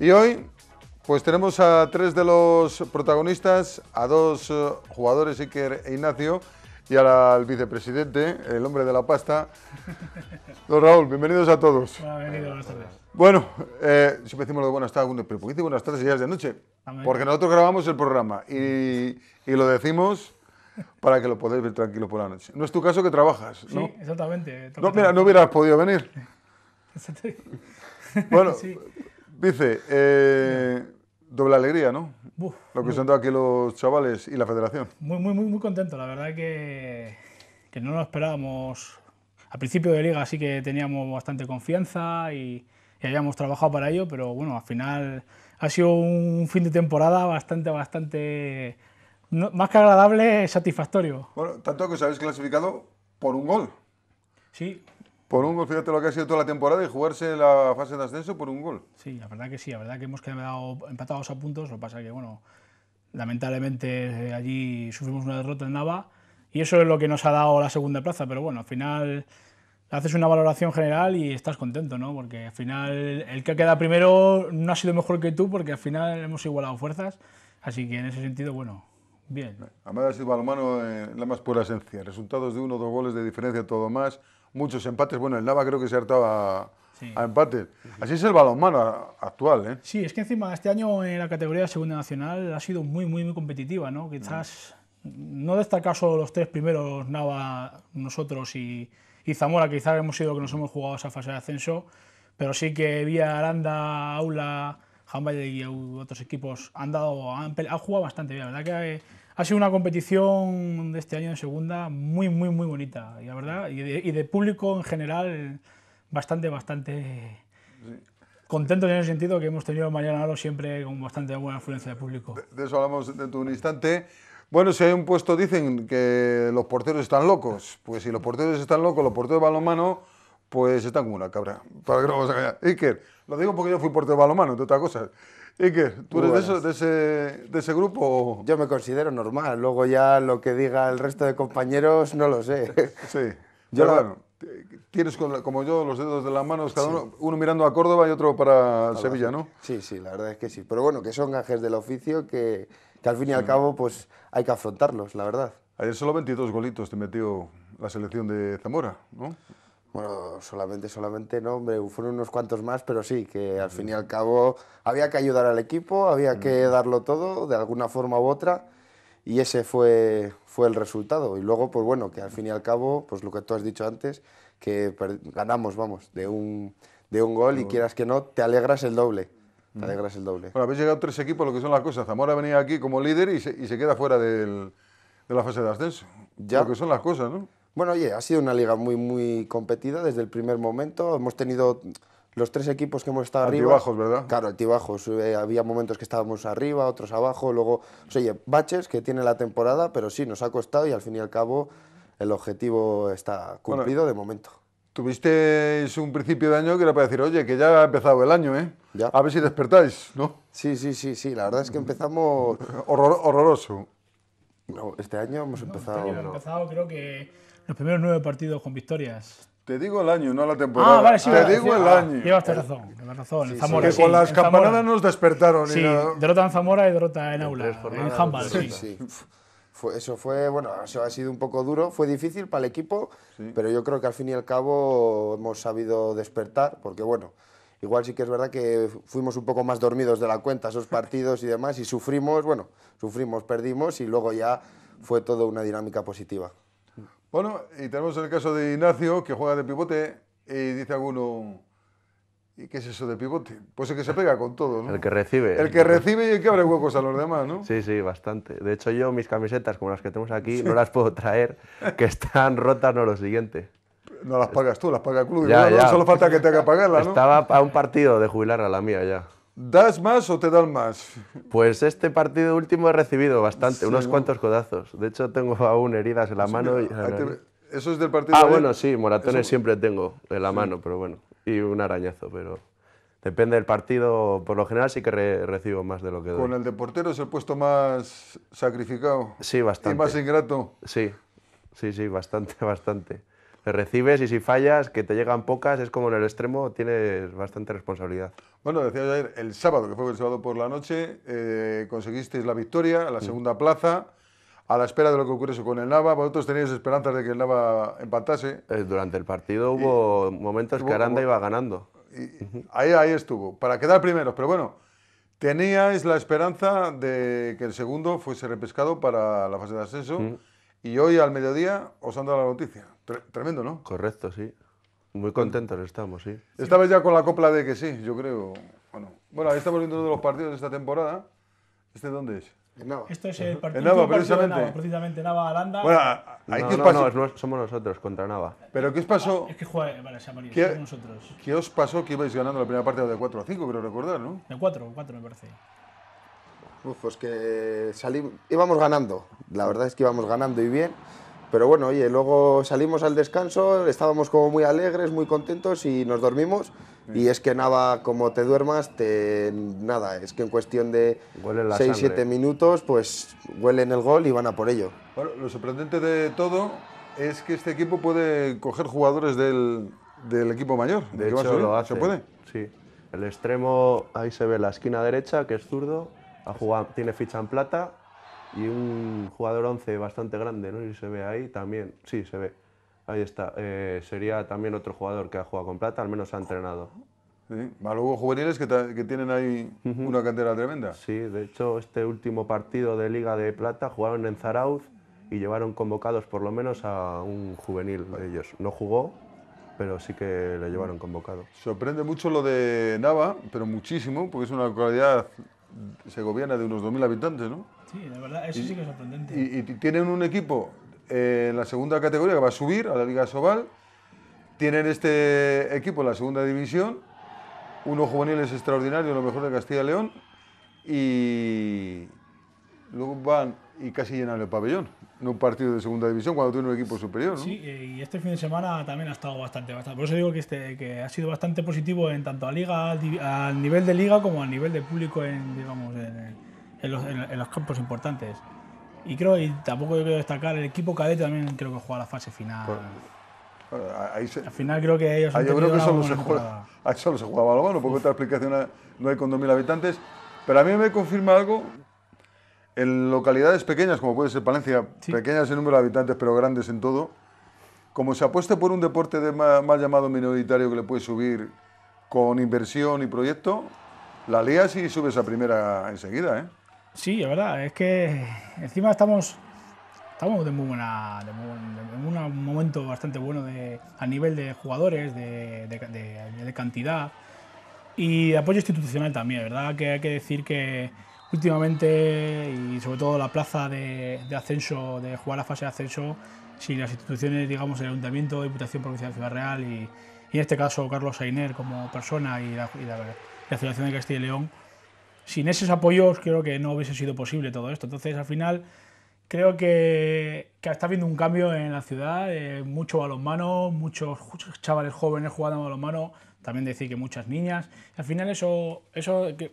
Y hoy, pues tenemos a tres de los protagonistas, a dos eh, jugadores, Iker e Ignacio, y al vicepresidente, el hombre de la pasta. Don Raúl, bienvenidos a todos. buenas tardes. Bueno, eh, siempre decimos lo de buenas tardes, pero ¿por qué buenas tardes y ya es de noche? Porque nosotros grabamos el programa y, lo decimos para que lo podáis ver tranquilo por la noche. No es tu caso que trabajas, ¿no? Sí, exactamente. No, hubieras podido venir. bueno, Dice, eh, doble alegría, ¿no? Lo que se han dado aquí los chavales y la federación. Muy, muy, muy, muy contento, la verdad que, que no lo esperábamos. Al principio de liga sí que teníamos bastante confianza y, y habíamos trabajado para ello, pero bueno, al final ha sido un fin de temporada bastante, bastante, más que agradable, satisfactorio. Bueno, tanto que os habéis clasificado por un gol. Sí, por un gol, fíjate lo que ha sido toda la temporada y jugarse la fase de ascenso por un gol. Sí, la verdad que sí, la verdad que hemos quedado empatados a puntos, lo que pasa que, bueno, lamentablemente eh, allí sufrimos una derrota en Nava y eso es lo que nos ha dado la segunda plaza, pero bueno, al final haces una valoración general y estás contento, ¿no? Porque al final el que queda primero no ha sido mejor que tú porque al final hemos igualado fuerzas, así que en ese sentido, bueno, bien. Además ha sido balonmano en la más pura esencia, resultados de uno o dos goles de diferencia, todo más, muchos empates. Bueno, el Nava creo que se hartaba a empates. Así es el balonmano actual, ¿eh? Sí, es que encima este año en la categoría de Segunda Nacional ha sido muy, muy, muy competitiva, ¿no? Quizás no, no destacar solo los tres primeros, Nava, nosotros y, Zamora, quizás hemos sido los que nos hemos jugado esa fase de ascenso, pero sí que Vía Aranda, Aula, Hambay y otros equipos han dado, han, jugado bastante bien. La verdad que ha sido una competición de este año en segunda muy, muy, muy bonita, y la verdad, y de, público en general bastante, bastante sí. contentos en el sentido que hemos tenido mañana siempre con bastante buena afluencia de público. De, eso hablamos dentro de un instante. Bueno, si hay un puesto, dicen que los porteros están locos. Pues si los porteros están locos, los porteros de balonmano, pues están como una cabra. Para que Iker, lo digo porque yo fui portero de balonmano, entre otras cosas. Iker, ¿tú eres de, ese, de, ese, grupo? Yo me considero normal, luego ya lo que diga el resto de compañeros no lo sé. Sí, yo Bueno, tienes como yo los dedos de las manos, cada uno, mirando a Córdoba y otro para Sevilla, ¿no? Sí, sí, la verdad es que sí. Pero bueno, que son gajes del oficio que, que al fin y al cabo pues hay que afrontarlos, la verdad. Ayer solo 22 golitos te metió la selección de Zamora, ¿no? Bueno, solamente, solamente, no, hombre, fueron unos cuantos más, pero sí, que al fin y al cabo había que ayudar al equipo, había que darlo todo de alguna forma u otra y ese fue, fue el resultado. Y luego, pues bueno, que al fin y al cabo, pues lo que tú has dicho antes, que ganamos, vamos, de un, de un gol y quieras que no, te alegras el doble. Te alegras el doble. Bueno, habéis llegado tres equipos, lo que son las cosas. Zamora venía aquí como líder y se, y se queda fuera de la fase de ascenso. Ya. Lo que son las cosas, ¿no? Bueno, oye, ha sido una liga muy, muy competida desde el primer momento. Hemos tenido los tres equipos que hemos estado altibajos, arriba. ¿verdad? Claro, altibajos. Eh, había momentos que estábamos arriba, otros abajo, luego, pues, oye, baches que tiene la temporada, pero sí, nos ha costado y al fin y al cabo el objetivo está cumplido de momento. Tuvisteis un principio de año que era para decir, oye, que ya ha empezado el año, ¿eh? Ya. A ver si despertáis, ¿no? Sí, sí, sí, sí. La verdad es que empezamos... horroroso. No, este año hemos este empezado... Este año hemos empezado, creo que los primeros nueve partidos con victorias. Te digo el año, no la ah, temporada. Te digo el ah, año. Llevas razón, tienes razón. que con las campanadas nos despertaron. Sí, derrota en Zamora y derrota en Aula. En handball, sí. eso fue, bueno, eso ha sido un poco duro, fue difícil para el equipo, pero yo creo que al fin y al cabo hemos sabido despertar, porque bueno, igual sí que es verdad que fuimos un poco más dormidos de la cuenta esos partidos y demás, y sufrimos, bueno, sufrimos, perdimos, y luego ya fue todo una dinámica positiva. Bueno, y tenemos el caso de Ignacio, que juega de pivote, y dice alguno, ¿y qué es eso de pivote? Pues el que se pega con todo, ¿no? El que recibe. El que recibe y que abre huecos a los demás, ¿no? Sí, sí, bastante. De hecho, yo mis camisetas, como las que tenemos aquí, no las puedo traer, que están rotas, no lo siguiente. No las pagas tú, las paga el club. Ya, ya. Solo falta que te haga pagarlas, Estaba a un partido de jubilar a la mía ya. ¿Das más o te dan más? Pues este partido último he recibido bastante, unos cuantos codazos. De hecho, tengo aún heridas en la mano. Eso es del partido. Ah, bueno, sí, moratones siempre tengo en la mano, pero bueno. Y un arañazo, pero depende del partido. Por lo general sí que recibo más de lo que doy. Con el de portero es el puesto más sacrificado. Sí, bastante. Y más ingrato. Sí, sí, sí, bastante, bastante recibes y si fallas, que te llegan pocas, es como en el extremo, tienes bastante responsabilidad. Bueno, decías ayer, el sábado, que fue el sábado por la noche, eh, conseguisteis la victoria, la mm. segunda plaza a la espera de lo que ocurriese con el Nava. Vosotros teníais esperanzas de que el Nava empatase. Eh, durante el partido hubo momentos que Aranda iba ganando. Y, ahí, ahí estuvo, para quedar primeros. Pero bueno, teníais la esperanza de que el segundo fuese repescado para la fase de ascenso. Mm. Y hoy al mediodía os han dado la noticia. Tremendo, ¿no? Correcto, sí. Muy contentos estamos, sí. Estabas ya con la copla de que sí, yo creo. Bueno, bueno ahí estamos viendo uno de los partidos de esta temporada. ¿Este dónde es? En Nava. Esto es el partido, Nava, precisamente. De Nava, precisamente Nava Alanda. Bueno, ahí no, no, No, somos nosotros contra Nava. ¿Pero qué os pasó? Ah, es que juega, vale, se ha ¿Qué, nosotros. ¿Qué os pasó que ibais ganando la primera parte de 4 a 5, creo recordar, no? De 4, 4 me parece. Uf, pues que salimos, íbamos ganando. La verdad es que íbamos ganando y bien pero bueno, oye, luego salimos al descanso, estábamos como muy alegres, muy contentos y nos dormimos. Y es que nada, como te duermas, te, nada, es que en cuestión de 6-7 minutos, pues huelen el gol y van a por ello. lo sorprendente de todo es que este equipo puede coger jugadores del, equipo mayor. De hecho, lo hace. puede? Sí. El extremo, ahí se ve la esquina derecha, que es zurdo, tiene ficha en plata y un jugador 11 bastante grande, no y se ve ahí también, sí, se ve, ahí está, eh, sería también otro jugador que ha jugado con plata, al menos ha entrenado. Sí, luego juveniles que, tienen ahí una cantera tremenda. Sí, de hecho este último partido de Liga de Plata jugaron en Zarauz y llevaron convocados por lo menos a un juvenil de ellos. No jugó, pero sí que le llevaron convocado. Sorprende mucho lo de Nava, pero muchísimo, porque es una localidad se gobierna de unos 2.000 habitantes, ¿no? Sí, la verdad, eso sí que es sorprendente. Y, tienen un equipo eh, en la segunda categoría que va a subir a la Liga Sobal. Tienen este equipo en la segunda división, unos juveniles extraordinarios, lo mejor de Castilla y León, y luego van y casi llenan el pabellón en un partido de segunda división cuando tiene un equipo superior. ¿no? Sí, eh, y este fin de semana también ha estado bastante, bastante. Por eso digo que, este, que ha sido bastante positivo en tanto a liga, al nivel de liga como al nivel de público en, digamos, en, los, en los, campos importantes. Y creo, y tampoco yo quiero destacar, el equipo cadete también creo que juega la fase final. Al final creo que ellos. Han yo creo que solo se, juega, solo se porque otra explicación no hay con 2.000 habitantes. Pero a mí me confirma algo en localidades pequeñas, como puede ser Palencia, pequeñas en número de habitantes, pero grandes en todo, como se apueste por un deporte de mal, llamado minoritario que le puede subir con inversión y proyecto, la lías y subes a primera enseguida, ¿eh? Sí, es verdad. Es que encima estamos, estamos muy buena, un momento bastante bueno de, a nivel de jugadores, de, de, cantidad y de apoyo institucional también, ¿verdad? Que hay que decir que últimamente y sobre todo la plaza de, ascenso, de jugar la fase de ascenso, sin las instituciones, digamos, el Ayuntamiento, Diputación Provincial de Ciudad Real y, en este caso Carlos Ainer como persona y la, Federación de Castilla y León, sin esos apoyos creo que no hubiese sido posible todo esto. Entonces, al final, creo que, está habiendo un cambio en la ciudad, eh, mucho balonmano, muchos chavales jóvenes jugando balonmano, también decir que muchas niñas. Al final eso, eso que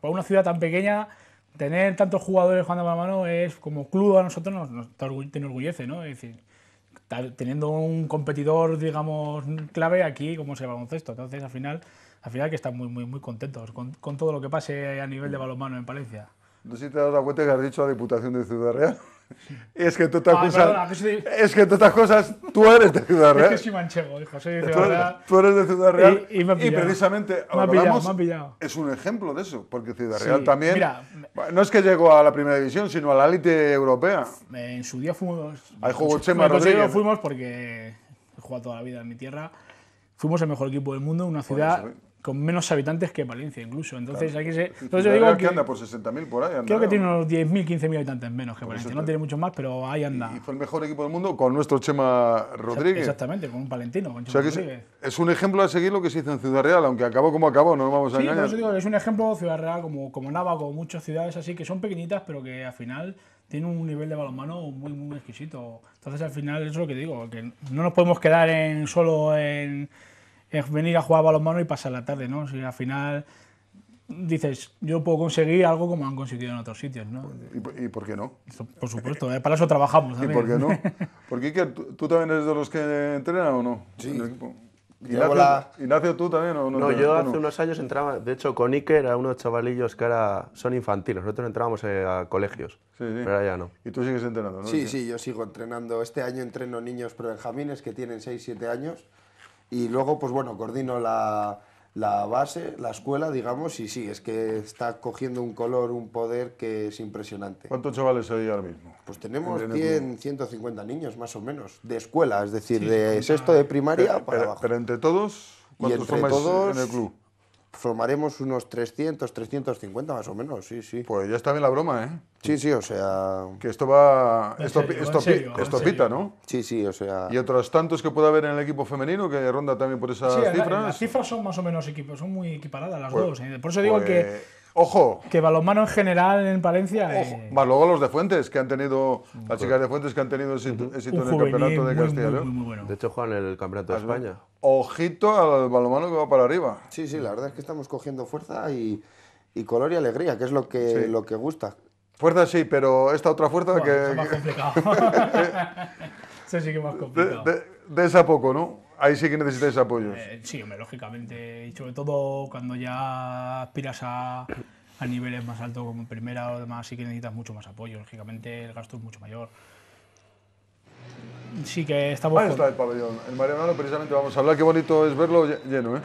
para una ciudad tan pequeña, tener tantos jugadores jugando balonmano es como club a nosotros nos, te enorgullece, ¿no? Es decir, teniendo un competidor, digamos, clave aquí, como se baloncesto. Entonces, al final, al final que están muy, muy, muy contentos con, todo lo que pase a nivel de balonmano en Palencia. No sé si te has dado cuenta que has dicho la Diputación de Ciudad Real. Es que tú todas cosas. Es que en todas cosas tú eres de Ciudad Real. es que soy manchego, hijo, Tú eres de Ciudad Real. Y, precisamente me pillado, es un ejemplo de eso, porque Ciudad Real también. Mira, no es que llegó a la primera división, sino a la élite europea. En su día fuimos. Ahí jugó Chema Rodríguez. fuimos porque he jugado toda la vida en mi tierra. Fuimos el mejor equipo del mundo, una ciudad ¿eh? con menos habitantes que Valencia incluso. Entonces, aquí se, que, anda por 60.000 por ahí. creo que tiene unos 10.000, 15.000 habitantes menos que Valencia. No tiene muchos más, pero ahí anda. Y fue el mejor equipo del mundo con nuestro Chema Rodríguez. Exactamente, con un palentino. Con o es, un ejemplo a seguir lo que se hizo en Ciudad Real, aunque acabó como acabó, no nos vamos a sí, es un ejemplo Ciudad Real, como, como Nava, como muchas ciudades así, que son pequeñitas, pero que al final tienen un nivel de balonmano muy, muy exquisito. Entonces, al final es lo que digo, que no nos podemos quedar en solo en es venir a jugar a balonmano y pasar la tarde, ¿no? si al final dices, yo puedo conseguir algo como han conseguido en otros sitios, ¿no? ¿Y, por qué no? Por supuesto, eh, para eso trabajamos ¿Y por qué no? Porque Iker, ¿tú, también eres de los que entrena o no? Sí. Ignacio, ¿tú también o no? No, yo hace unos años entraba, de hecho con Iker era unos chavalillos que ahora son infantiles, nosotros entrábamos eh, a colegios, sí, sí. pero ya no. Y tú sigues entrenando, Sí, sí, yo sigo entrenando, este año entreno niños prebenjamines que tienen 6, 7 años y luego, pues bueno, coordino la, base, la escuela, digamos, y sí, es que está cogiendo un color, un poder que es impresionante. ¿Cuántos chavales hay ahora mismo? Pues tenemos 100, 150 niños, más o menos, de escuela, es decir, de sexto de primaria para abajo. Pero entre todos, ¿cuántos y todos, en el club? formaremos unos 300, 350 más o menos, sí, sí. Pues ya está bien la broma, ¿eh? Sí, sí, o sea... Que esto va... Esto, esto, esto pita, ¿no? Sí, sí, o sea... Y otros tantos que pueda haber en el equipo femenino, que ronda también por esas sí, cifras. las cifras son más o menos equipos, son muy equiparadas las pues, dos. ¿eh? Por eso digo pues, que Ojo. Que balonmano en general en Palencia eh, Más luego los de Fuentes, que han tenido. Las chicas de Fuentes que han tenido éxito, en el campeonato de Castilla De hecho, juegan el campeonato de España. Ojito al balonmano que va para arriba. Sí, sí, la verdad es que estamos cogiendo fuerza y, color y alegría, que es lo que, lo que gusta. Fuerza sí, pero esta otra fuerza eh, que. Es más complicado. Eso sí que más complicado. de esa poco, ¿no? ahí sí que necesitáis apoyos. Eh, eh, sí, hombre, lógicamente. Y sobre todo cuando ya aspiras a, a niveles más altos como en primera o demás, sí que necesitas mucho más apoyo. Lógicamente el gasto es mucho mayor. Sí que estamos... Ahí está el pabellón. El Mariano precisamente vamos a hablar. Qué bonito es verlo lleno, ¿eh?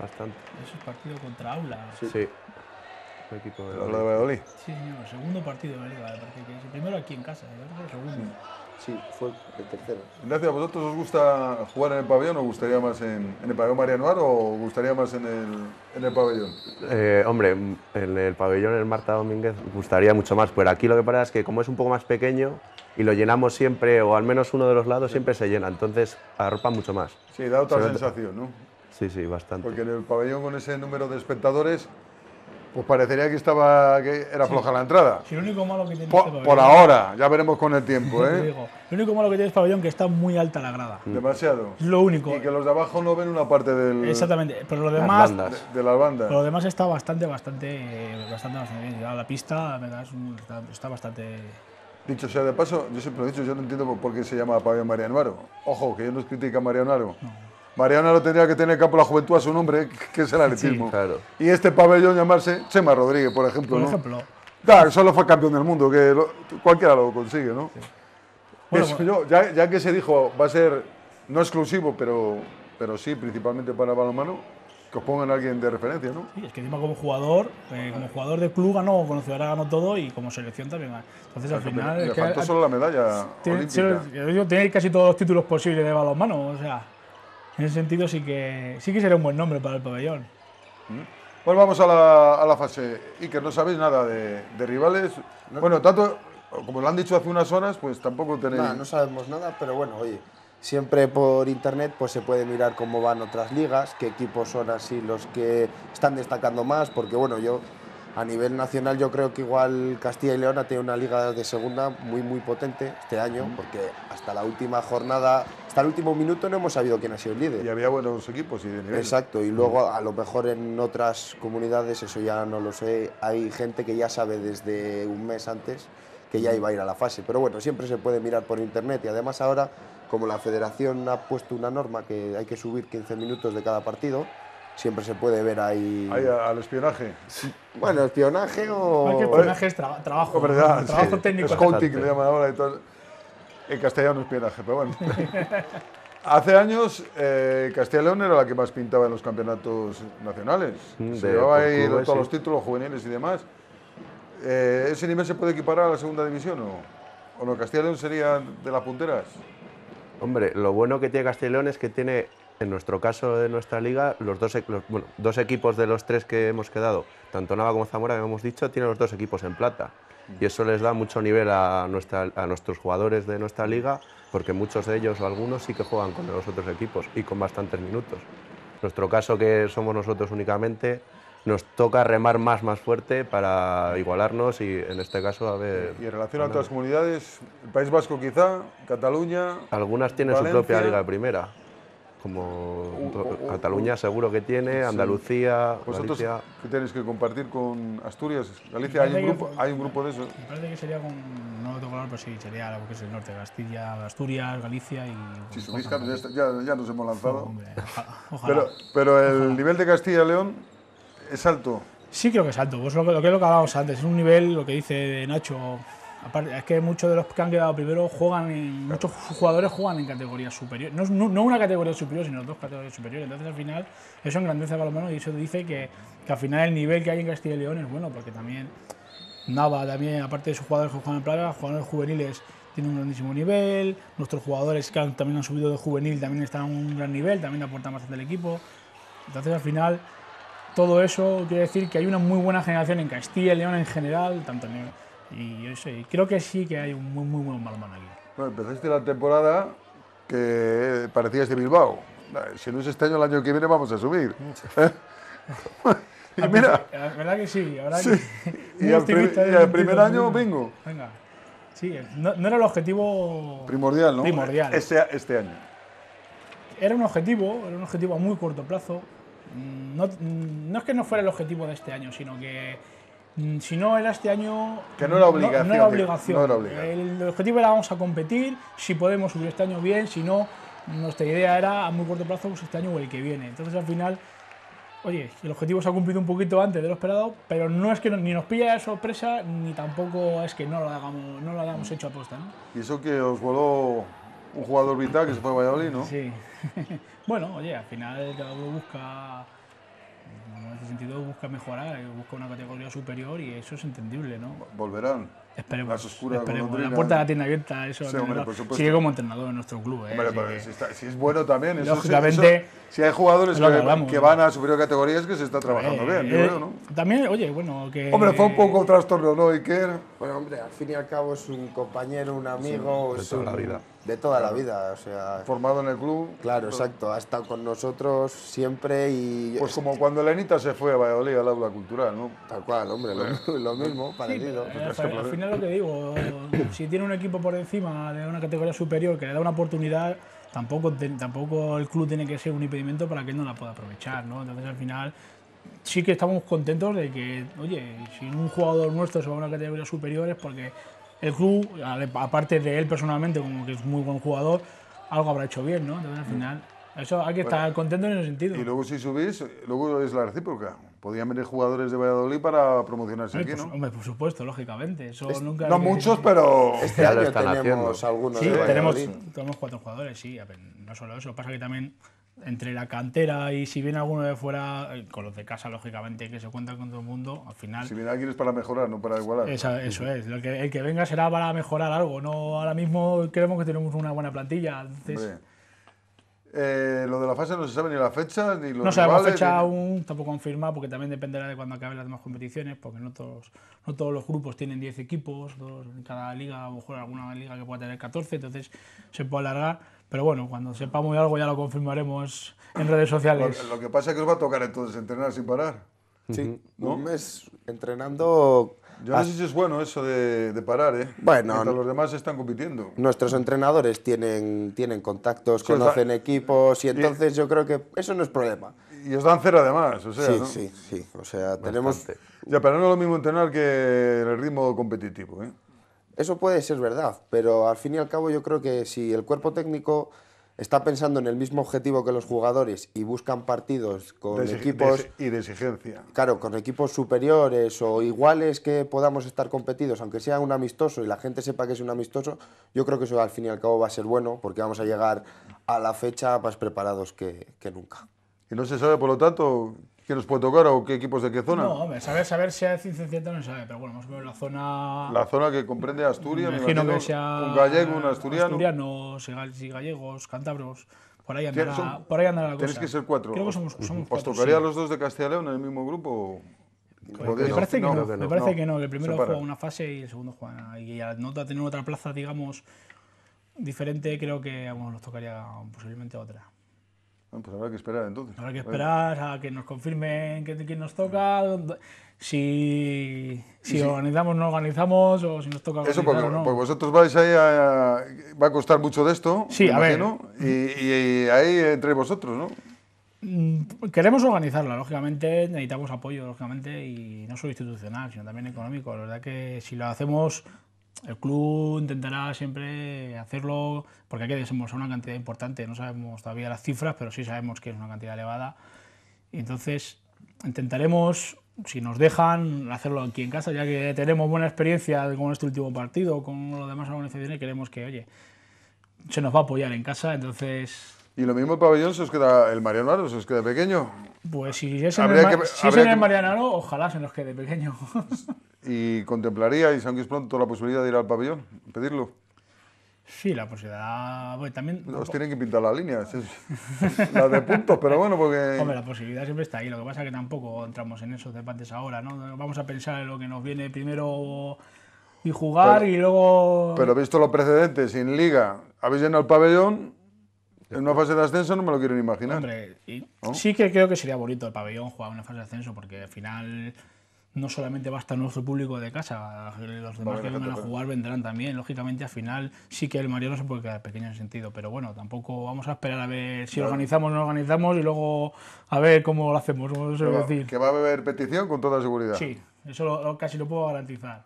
Bastante. Es un partido contra Aula. Sí. El equipo de Aula de Valladolid. Sí, señor. Segundo partido de la Liga. primero aquí en casa. El segundo. Sí, fue el tercero. ¿a vosotros os gusta jugar en el pabellón o gustaría más en, el pabellón Noir o gustaría más en el, pabellón? Eh, hombre, en el pabellón el Marta Domínguez gustaría mucho más, pero aquí lo que pasa es que como es un poco más pequeño y lo llenamos siempre, o al menos uno de los lados siempre se llena, entonces arropa mucho más. Sí, da otra sensación, ¿no? Sí, sí, bastante. Porque en el pabellón con ese número de espectadores pues parecería que estaba que era floja la entrada. Sí, lo único malo que tiene por, este por, ahora, ya veremos con el tiempo. ¿eh? lo único malo que tiene este pabellón que está muy alta la grada. Mm. Demasiado. lo único. Y que los de abajo no ven una parte del. Exactamente, pero demás. De, las bandas. Pero lo demás está bastante, bastante, bastante, bien. La pista es está, bastante. Dicho sea de paso, yo siempre lo he dicho, yo no entiendo por qué se llama pabellón Navarro. Ojo, que yo no critico crítica a María No. Mariana lo tendría que tener Campo la Juventud a su nombre, que es el atletismo. Y este pabellón llamarse Chema Rodríguez, por ejemplo. Por ejemplo. solo fue campeón del mundo, que cualquiera lo consigue, ¿no? ya, que se dijo, va a ser no exclusivo, pero, pero sí, principalmente para balonmano, que os pongan a alguien de referencia, ¿no? Sí, es que encima como jugador, eh, como jugador de club ganó, con ciudadano ganó todo y como selección también Entonces al final... Le, solo la medalla Tienes casi todos los títulos posibles de balonmano, o sea... En ese sentido sí que sí que será un buen nombre para el pabellón. Mm. Pues vamos a la, a la fase. Iker, no sabéis nada de, rivales. bueno, tanto como lo han dicho hace unas horas, pues tampoco tenéis... no sabemos nada, pero bueno, oye, siempre por internet pues se puede mirar cómo van otras ligas, qué equipos son así los que están destacando más, porque bueno, yo a nivel nacional yo creo que igual Castilla y León ha una liga de segunda muy muy potente este año, porque hasta la última jornada, hasta el último minuto no hemos sabido quién ha sido el líder. Y había buenos equipos y de nivel. Exacto, y luego a lo mejor en otras comunidades, eso ya no lo sé, hay gente que ya sabe desde un mes antes que ya iba a ir a la fase. Pero bueno, siempre se puede mirar por internet y además ahora, como la federación ha puesto una norma que hay que subir 15 minutos de cada partido, siempre se puede ver ahí. ahí al espionaje. Bueno, espionaje o. El espionaje es trabajo. Trabajo técnico. Scouting le llaman ahora En castellano espionaje, pero bueno. Hace años eh, León era la que más pintaba en los campeonatos nacionales. Mm, se llevaba ahí todos los títulos juveniles y demás. Eh, ¿Ese nivel se puede equiparar a la segunda división o, o no? ¿Castilla León sería de las punteras? Hombre, lo bueno que tiene Castellón es que tiene en nuestro caso de nuestra liga, los dos, equipos de los tres que hemos quedado, tanto Nava como Zamora, que hemos dicho, tienen los dos equipos en plata. Mm. Y eso les da mucho nivel a, nuestra, nuestros jugadores de nuestra liga, porque muchos de ellos o algunos sí que juegan con los otros equipos y con bastantes minutos. En nuestro caso, que somos nosotros únicamente, nos toca remar más, más fuerte para igualarnos y en este caso a ver... Y en relación a otras comunidades, el País Vasco quizá, Cataluña... Algunas tienen su propia liga primera como Cataluña seguro que tiene, Andalucía, ¿Vosotros pues Galicia... ¿Qué tenéis que compartir con Asturias? ¿Galicia hay un, grupo, hay un grupo de eso? Me parece que sería con, no lo tengo claro, pero sí, sería lo que es el norte, Castilla, Asturias, Galicia y... Si subís, ya, ya, nos hemos lanzado. Pero, pero el nivel de Castilla y León es alto. Sí creo que es alto, pues lo, que, lo que hablábamos antes, es un nivel, lo que dice Nacho, es que muchos de los que han quedado primero juegan, en, muchos jugadores juegan en categorías superiores. No, una categoría superior, sino dos categorías superiores. Entonces, al final, eso engrandece a menos y eso dice que, al final el nivel que hay en Castilla y León es bueno, porque también Nava, también, aparte de sus jugadores que juegan en Plaga, jugadores juveniles tienen un grandísimo nivel. Nuestros jugadores que han, también han subido de juvenil también están a un gran nivel, también aportan bastante al equipo. Entonces, al final, todo eso quiere decir que hay una muy buena generación en Castilla y León en general, tanto en y yo sé, creo que sí que hay un muy, muy buen balón aquí. empezaste la temporada que parecías de este Bilbao. Si no es este año, el año que viene vamos a subir. y mira. Ah, pues, la verdad que sí. ahora este primer año vengo. Venga. Sí, no, era el objetivo. Primordial, ¿no? Primordial. Este, este, año. Era un objetivo, era un objetivo a muy corto plazo. Mm, mm, no es que no fuera el objetivo de este año, sino que Mm, si no, era este año. Que no era obligación. No, era obligación. El objetivo era vamos a competir, si podemos subir este año bien, si no, nuestra idea era a muy corto plazo, pues este año o el que viene. Entonces al final, oye, el objetivo se ha cumplido un poquito antes de lo esperado, pero no es que ni nos pilla de sorpresa, ni tampoco es que no lo hagamos, no lo hayamos hecho aposta. ¿no? Y eso que os voló un jugador vital que se fue a Valladolid, ¿no? Sí. bueno, oye, al final cada uno busca en ese sentido busca mejorar, eh, busca una categoría superior y eso es entendible, ¿no? Volverán. Esperemos. Las oscuras esperemos. La puerta de la tienda abierta, eso. Sí, sigue como entrenador en nuestro club. ¿eh? si, es bueno también. Eso, lógicamente. si hay jugadores que, van a superior categorías que se está trabajando bien, eh, ¿no? También, oye, bueno, que. Hombre, fue un poco trastorno, ¿no? Iker hombre, al fin y al cabo es un compañero, un amigo. de toda la vida. De toda la vida, o sea. Formado en el club. Claro, exacto. Ha estado con nosotros siempre y. Pues como cuando Lenita se fue a Valladolid al aula cultural, ¿no? Tal cual, hombre, lo, mismo, parecido. pero, pues al final lo que digo, si tiene un equipo por encima de una categoría superior que le da una oportunidad, tampoco, tampoco el club tiene que ser un impedimento para que él no la pueda aprovechar, ¿no? Entonces al final sí que estamos contentos de que, oye, si un jugador nuestro se va a una categoría superior es porque el club, aparte de él personalmente, como que es muy buen jugador, algo habrá hecho bien, ¿no? Entonces al mm. final, eso hay que estar contento en ese sentido. Y luego si subís, luego es la recíproca. Podrían venir jugadores de Valladolid para promocionarse aquí, pues, ¿no? Hombre, por supuesto, lógicamente. no muchos, pero este, este año tenemos algunos sí, tenemos, tenemos cuatro jugadores, sí. No solo eso, pasa que también entre la cantera y si viene alguno de fuera, eh, con los de casa, lógicamente, que se cuentan con todo el mundo, al final... Si viene alguien es para mejorar, no para igualar. eso es, el que, el que, venga será para mejorar algo, no ahora mismo creemos que tenemos una buena plantilla, eh, lo de la fase no se sabe ni la fecha, ni los No sabemos fecha aún, tampoco confirmada, porque también dependerá de cuando acaben las demás competiciones, porque no todos, no todos los grupos tienen 10 equipos, en cada liga, a lo mejor alguna liga que pueda tener 14, entonces se puede alargar pero bueno, cuando sepamos algo ya lo confirmaremos en redes sociales. Lo, que pasa es que os va a tocar entonces entrenar sin parar. Sí, ¿No? un mes entrenando. Yo no sé si es bueno eso de, parar, ¿eh? Bueno, no, los demás están compitiendo. Nuestros entrenadores tienen, tienen contactos, conocen equipos y entonces yo creo que eso no es problema. Y os dan cero además, o sea. Sí, ¿no? sí, sí. O sea, tenemos. Ya, pero no es lo mismo entrenar que el ritmo competitivo, ¿eh? Eso puede ser verdad, pero al fin y al cabo yo creo que si el cuerpo técnico está pensando en el mismo objetivo que los jugadores y buscan partidos con equipos y de exigencia. Claro, con equipos superiores o iguales que podamos estar competidos, aunque sea un amistoso y la gente sepa que es un amistoso, yo creo que eso al fin y al cabo va a ser bueno porque vamos a llegar a la fecha más preparados que nunca. Y no se sabe, por lo tanto, ¿Qué nos puede tocar o qué equipos de qué zona? No, hombre, saber, saber si es 500 no se sabe, pero bueno, más o menos la zona... La zona que comprende Asturias, imagino que sea un gallego, un asturiano... Asturianos, gallegos, cántabros... Por ahí andará, por ahí andará la cosa. Tienes que ser cuatro. Creo que somos, somos cuatro, ¿Os tocaría a los dos de Castilla y León en el mismo grupo? me parece, que, no, me parece que no, el primero juega una fase y el segundo juega y al no tener otra plaza, digamos, diferente, creo que bueno, nos tocaría posiblemente otra. Pues habrá que esperar entonces. Habrá que esperar a que nos confirmen quién nos toca, si, si, o organizamos, no organizamos, o si nos toca Eso porque, o no. Pues vosotros vais ahí a, Va a costar mucho de esto, sí, a ver. Y, y, ahí entre vosotros, ¿no? Mm, queremos organizarla, lógicamente necesitamos apoyo, lógicamente, y no solo institucional, sino también económico. La verdad que si lo hacemos el club intentará siempre hacerlo, porque hay que desembolsar una cantidad importante, no sabemos todavía las cifras, pero sí sabemos que es una cantidad elevada. Entonces, intentaremos, si nos dejan, hacerlo aquí en casa, ya que tenemos buena experiencia con este último partido, con los demás organizaciones, queremos que, oye, se nos va a apoyar en casa, entonces y lo mismo el pabellón se os queda, el Mariano se os queda pequeño. Pues si es en, el, Mariano si ojalá se nos quede pequeño. ¿Y contemplaríais, aunque es pronto, la posibilidad de ir al pabellón? ¿Pedirlo? Sí, la posibilidad. Pues, también... Os tienen que pintar las líneas, las de puntos, pero bueno, porque. Hombre, la posibilidad siempre está ahí. Lo que pasa es que tampoco entramos en esos debates ahora, ¿no? Vamos a pensar en lo que nos viene primero y jugar y luego. Pero visto los precedentes, sin liga, habéis llenado el pabellón en una fase de ascenso no me lo quiero ni imaginar. sí que creo que sería bonito el pabellón jugar una fase de ascenso, porque al final no solamente va a estar nuestro público de casa, los demás que vengan a jugar vendrán también. Lógicamente, al final sí que el Mario se puede quedar pequeño en sentido, pero bueno, tampoco vamos a esperar a ver si organizamos o no organizamos y luego a ver cómo lo hacemos. decir. Que va a haber petición con toda seguridad. Sí, eso casi lo puedo garantizar.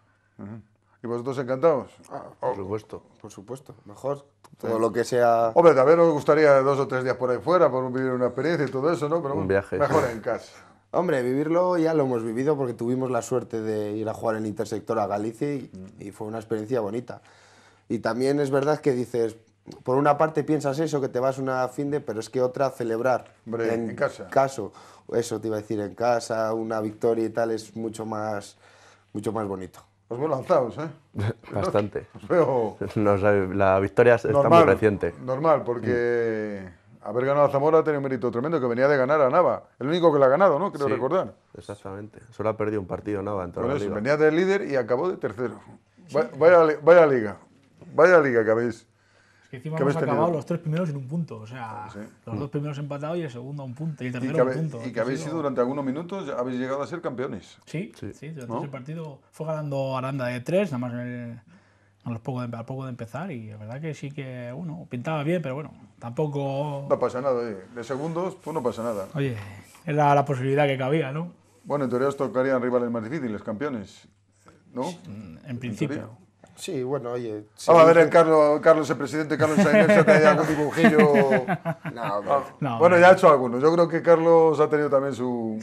Y vosotros encantados. Ah, oh, por supuesto. Por supuesto, mejor. Todo lo que sea. Hombre, también nos gustaría dos o tres días por ahí fuera por vivir una experiencia y todo eso, ¿no? Pero un viaje. Mejor en casa. Hombre, vivirlo ya lo hemos vivido porque tuvimos la suerte de ir a jugar en Intersector a Galicia y, fue una experiencia bonita. Y también es verdad que dices, por una parte piensas eso, que te vas una fin de, pero es que otra celebrar. en, en, casa. Caso, eso te iba a decir, en casa, una victoria y tal es mucho más, mucho más bonito os pues hemos lanzado, ¿eh? Bastante. la victoria está muy reciente. Normal, porque mm. haber ganado a Zamora tiene un mérito tremendo, que venía de ganar a Nava. El único que la ha ganado, ¿no? Creo recordar. Exactamente. Solo ha perdido un partido Nava en Venía de líder y acabó de tercero. vaya liga. Vaya liga que habéis que encima hemos acabado los tres primeros en un punto. O sea, los dos primeros empatados y el segundo a un punto. Y el tercero que, a un punto. Y que habéis sido durante algunos minutos, habéis llegado a ser campeones. Sí, sí. sí durante ese partido fue ganando Aranda de tres, nada más eh, a los poco al poco de empezar y la verdad que sí que bueno, pintaba bien, pero bueno, tampoco... No pasa nada, oye. de segundos pues no pasa nada. Oye, era la posibilidad que cabía, ¿no? Bueno, en teoría os tocarían rivales más difíciles, campeones, ¿no? En, principio. Sí, bueno, oye. Vamos a ver el Carlos, Carlos el presidente Carlos Sainz, que hay algún dibujillo. No, bueno, ya ha hecho algunos. Yo creo que Carlos ha tenido también su,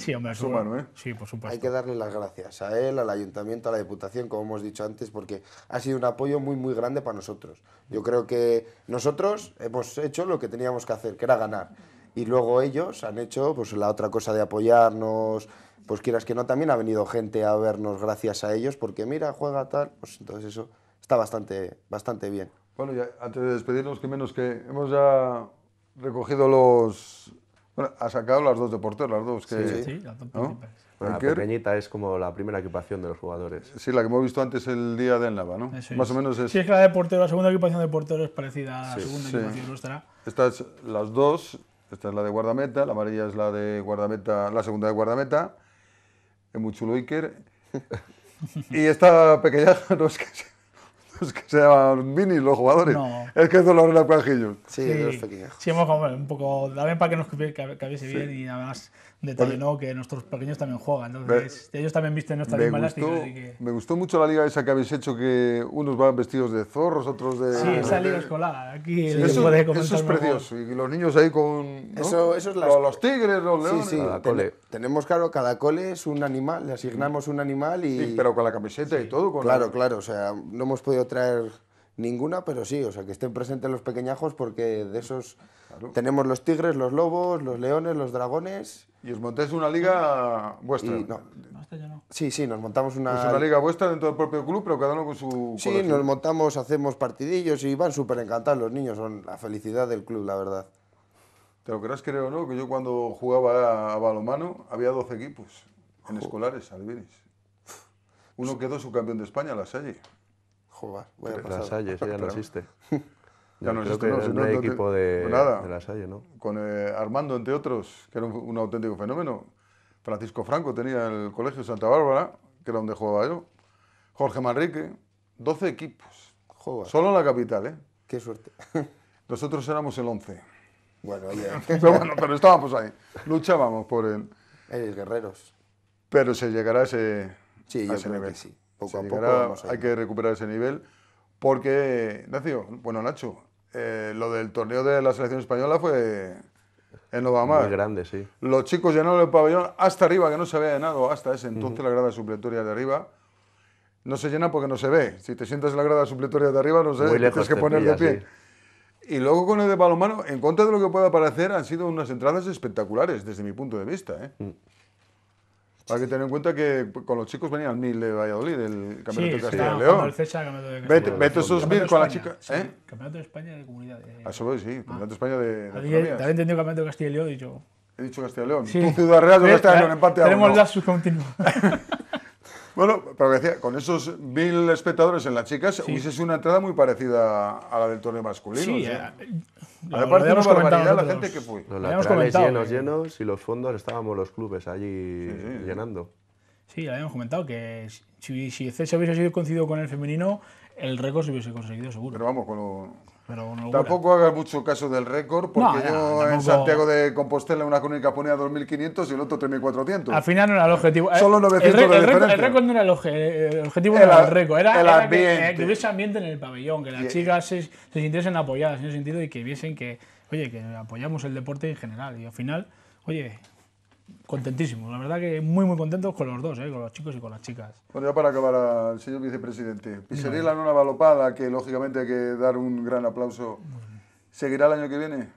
mano. ¿eh? Sí, por supuesto. Hay que darle las gracias a él, al ayuntamiento, a la diputación, como hemos dicho antes, porque ha sido un apoyo muy, muy grande para nosotros. Yo creo que nosotros hemos hecho lo que teníamos que hacer, que era ganar. Y luego ellos han hecho pues, la otra cosa de apoyarnos, pues quieras que no, también ha venido gente a vernos gracias a ellos, porque mira, juega tal, pues entonces eso está bastante, bastante bien. Bueno, ya antes de despedirnos, que menos que hemos ya recogido los... Bueno, ha sacado las dos de portero, las dos que... Sí, sí, sí La pequeñita es como la primera equipación de los jugadores. Sí, la que hemos visto antes el día de Enlava, ¿no? Más o menos es... Sí, es que la de portero, la segunda equipación de portero es parecida a la segunda equipación nuestra. Estas, las dos, esta es la de guardameta, la amarilla es la de guardameta, la segunda de guardameta, es muy chulo Iker. y esta pequeña no es que es que sean minis los jugadores. Es que eso lo arregla Carajillo. Sí, sí. sí hemos jugado un poco, también para que nos cabiese bien y además detalle ¿no? que nuestros pequeños también juegan, ellos también visten nuestra misma Me gustó mucho la liga esa que habéis hecho, que unos van vestidos de zorros, otros de... Sí, esa liga escolar, aquí eso, es precioso, y los niños ahí con... los, tigres, los leones... cada cole. tenemos claro, cada cole es un animal, le asignamos un animal y... pero con la camiseta y todo. claro, claro, o sea, no hemos podido traer ninguna, pero sí, o sea, que estén presentes los pequeñajos porque de esos tenemos los tigres, los lobos, los leones, los dragones. Y os montáis una liga vuestra. no. Sí, sí, nos montamos una... una liga vuestra dentro del propio club, pero cada uno con su... Sí, nos montamos, hacemos partidillos y van súper encantados los niños, son la felicidad del club, la verdad. Te lo creas, creo, ¿no? Que yo cuando jugaba a balomano había 12 equipos en escolares, alevines. Uno quedó su campeón de España, La serie Joder, La ya no existe. Ya no existe. no, hay equipo pues de, La Salle, ¿no? Con eh, Armando, entre otros, que era un, auténtico fenómeno. Francisco Franco tenía el Colegio Santa Bárbara, que era donde jugaba yo. Jorge Manrique, 12 equipos. Solo en la capital, ¿eh? Qué suerte. Nosotros éramos el 11. Bueno, pero, pero estábamos ahí. Luchábamos por el... Eres guerreros. Pero se llegará a ese, sí, ya yo creo Que sí poco a poco. hay que recuperar ese nivel. Porque, Nacio, bueno, Nacho, eh, lo del torneo de la selección española fue en eh, Novamar. Muy grande, sí. Los chicos llenaron el pabellón hasta arriba, que no se había llenado hasta ese entonces la grada supletoria de arriba. No se llena porque no se ve. Si te sientas en la grada supletoria de arriba, no sé, tienes que poner de pie. Y luego con el de Palomano, en contra de lo que pueda parecer, han sido unas entradas espectaculares desde mi punto de vista. ¿eh? Mm. Hay que tener en cuenta que pues, con los chicos venían mil de Valladolid, el Campeonato de Castilla y León. El vete, esos mil con la chica. ¿eh? Campeonato de España de comunidad. eso voy, sí, ah. Campeonato de España de. También he entendido Campeonato de Castilla y León y yo. He dicho Castilla y León. Sí. Tú Ciudad Real, yo Castilla y León, empate a Tenemos las la continua. Bueno, pero decía, con esos mil espectadores en las chicas, hubiese sido una entrada muy parecida a la del torneo masculino. Sí, ¿sí? Eh, a, lo, parte de hemos la gente que fue. Los comentado. llenos, eh. llenos, y los fondos estábamos los clubes allí llenando. Sí, la habíamos comentado que si, si hubiese sido coincidido con el femenino, el récord se hubiese conseguido seguro. Pero vamos, con lo... Tampoco hagas mucho caso del récord, porque yo en Santiago de Compostela una crónica ponía 2.500 y el otro 3.400. Al final no era el objetivo. Eh, Solo 900 el, récord no era el, objetivo, era, el récord. el eh, que, hubiese ambiente en el pabellón, que las chicas se, se, sintiesen apoyadas en ese sentido y que viesen que, oye, que apoyamos el deporte en general. Y al final, oye, Contentísimo, la verdad que muy muy contentos con los dos, eh, con los chicos y con las chicas. Bueno, ya para acabar al señor vicepresidente, Pizzería La Nona balopada, que lógicamente hay que dar un gran aplauso. ¿Seguirá el año que viene?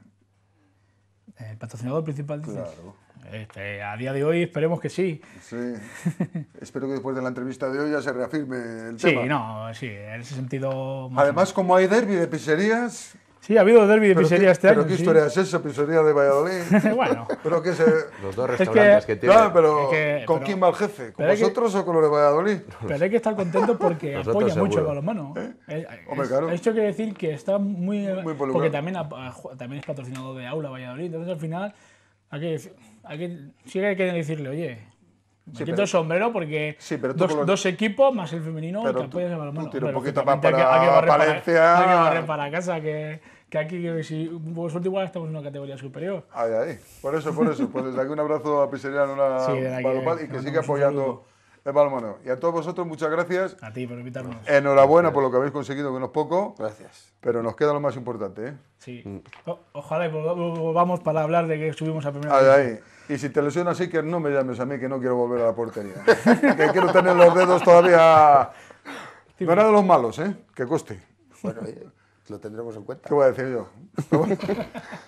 El patrocinador principal, dice. Claro. Este, a día de hoy esperemos que sí. Sí. Espero que después de la entrevista de hoy ya se reafirme el tema. Sí, no, sí, en ese sentido... Además, como hay derby de pizzerías, Sí, ha habido derbi de pizzería este año. ¿Pero qué historia es esa? Pizzería de Valladolid. bueno. ¿Pero qué se... Los dos restaurantes que, tiene. Claro, ah, pero es que, ¿con quién va el jefe? ¿Con vosotros o con los de Valladolid? Pero hay que estar contento porque apoya mucho el balonmano. ¿Eh? Eh, ¿Eh? Hombre, claro. Esto quiere decir que está muy. Eh, muy porque también, también es patrocinado de Aula Valladolid. Entonces al final, hay que, hay que, sí hay que decirle, oye, me sí, quito el sombrero porque sí, pero dos, los... dos, equipos más el femenino pero que apoyas a balonmano. Tú, tú tira un poquito más para Valencia. Hay que barrer para casa que que aquí, si vosotros igual estamos en una categoría superior. Ahí, ahí. Por eso, por eso. Pues desde aquí un abrazo a Piseriano una sí, eh, y que siga apoyando el balonmano. Y a todos vosotros, muchas gracias. A ti por invitarnos. Enhorabuena por lo que habéis conseguido, que no es poco. Gracias. Pero nos queda lo más importante. ¿eh? Sí. ojalá pues, pues, pues, vamos para hablar de que subimos a primera. Ahí, ahí. Y si te lesionas, que no me llames a mí, que no quiero volver a la portería. que quiero tener los dedos todavía. No era de los malos, ¿eh? Que coste. Bueno, lo tendremos en cuenta. ¿Qué voy a decir yo?